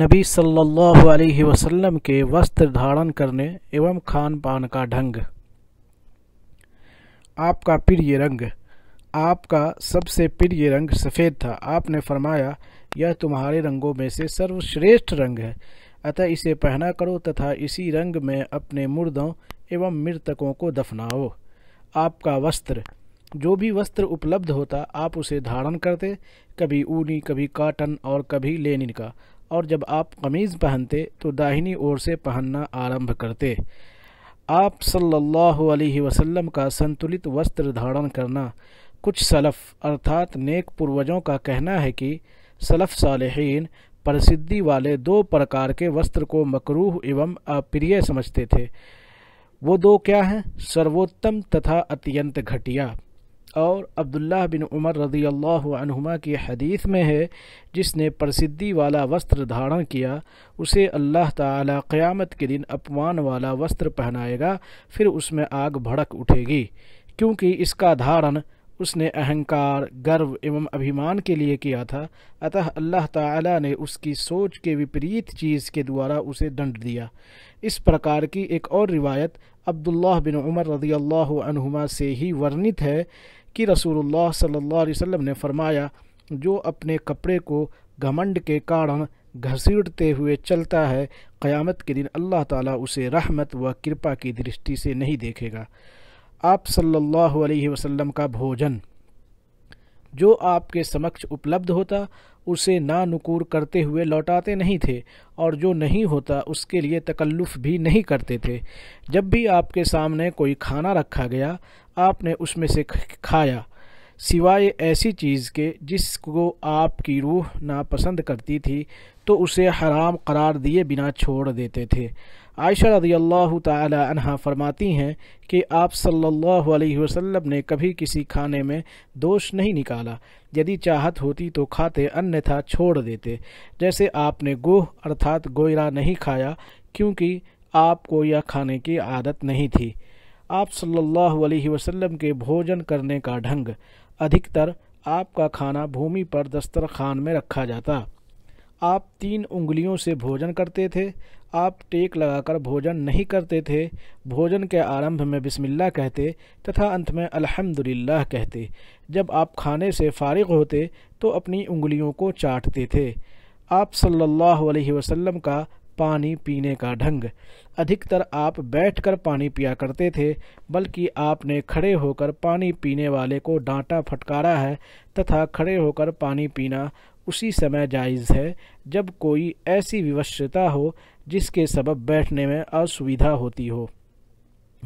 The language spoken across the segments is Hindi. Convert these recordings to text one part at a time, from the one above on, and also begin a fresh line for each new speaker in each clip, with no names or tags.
नबी सल्लल्लाहु अलैहि वसल्लम के वस्त्र धारण करने एवं खान पान का ढंग आपका प्रिय रंग आपका सबसे प्रिय रंग सफ़ेद था आपने फरमाया यह तुम्हारे रंगों में से सर्वश्रेष्ठ रंग है अतः इसे पहना करो तथा इसी रंग में अपने मुर्दों एवं मृतकों को दफनाओ आपका वस्त्र जो भी वस्त्र उपलब्ध होता आप उसे धारण करते कभी ऊनी कभी काटन और कभी लेनिन का और जब आप कमीज़ पहनते तो दाहिनी ओर से पहनना आरंभ करते आप सल्लल्लाहु अलैहि वसल्लम का संतुलित वस्त्र धारण करना कुछ सलफ़ अर्थात नेक पूर्वजों का कहना है कि सलफ़ सालहीन प्रसिद्धि वाले दो प्रकार के वस्त्र को मकरूह एवं अप्रिय समझते थे वो दो क्या हैं सर्वोत्तम तथा अत्यंत घटिया और अब्दुल्ला बिन उमर रदी अल्लाहुमा की हदीस में है जिसने प्रसिद्धि वाला वस्त्र धारण किया उसे अल्लाह ताला क़यामत के दिन अपमान वाला वस्त्र पहनाएगा फिर उसमें आग भड़क उठेगी क्योंकि इसका धारण उसने अहंकार गर्व एवं अभिमान के लिए किया था अतः अल्लाह ताला ने उसकी सोच के विपरीत चीज़ के द्वारा उसे दंड दिया इस प्रकार की एक और रिवायत अब्दुल्लाह बिन उमर रदी अल्लाहुमा से ही वर्णित है कि रसूलुल्लाह सल्लल्लाहु अलैहि वसल्लम ने फरमाया जो अपने कपड़े को घमंड के कारण घसीटते हुए चलता है क़यामत के दिन अल्लाह ताला उसे रहमत व कृपा की दृष्टि से नहीं देखेगा आप सल्लल्लाहु अलैहि वसल्लम का भोजन जो आपके समक्ष उपलब्ध होता उसे नानुकूर करते हुए लौटाते नहीं थे और जो नहीं होता उसके लिए तकल्लुफ़ भी नहीं करते थे जब भी आपके सामने कोई खाना रखा गया आपने उसमें से खाया सिवाय ऐसी चीज़ के जिसको आपकी रूह नापसंद करती थी तो उसे हराम करार दिए बिना छोड़ देते थे आयशा रदी अल्लाह तहा फरमाती हैं कि आप सल्लल्लाहु अलैहि वसल्लम ने कभी किसी खाने में दोष नहीं निकाला यदि चाहत होती तो खाते अन्यथा छोड़ देते जैसे आपने गोह अर्थात गोयरा नहीं खाया क्योंकि आपको यह खाने की आदत नहीं थी आप सल्लल्लाहु अलैहि वसल्लम के भोजन करने का ढंग अधिकतर आपका खाना भूमि पर दस्तरखान में रखा जाता आप तीन उंगलियों से भोजन करते थे आप टेक लगाकर भोजन नहीं करते थे भोजन के आरंभ में बिस्मिल्लाह कहते तथा अंत में अल्हम्दुलिल्लाह कहते जब आप खाने से फारिग होते तो अपनी उंगलियों को चाटते थे आप सल्लल्लाहु अलैहि वसल्लम का पानी पीने का ढंग अधिकतर आप बैठकर पानी पिया करते थे बल्कि आपने खड़े होकर पानी पीने वाले को डांटा फटकारा है तथा खड़े होकर पानी पीना उसी समय जायज़ है जब कोई ऐसी विवश्यता हो जिसके सबब बैठने में असुविधा होती हो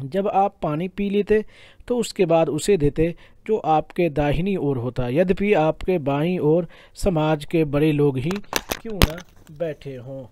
जब आप पानी पी लेते तो उसके बाद उसे देते जो आपके दाहिनी ओर होता यद्यपि आपके बाईं ओर समाज के बड़े लोग ही क्यों न बैठे हों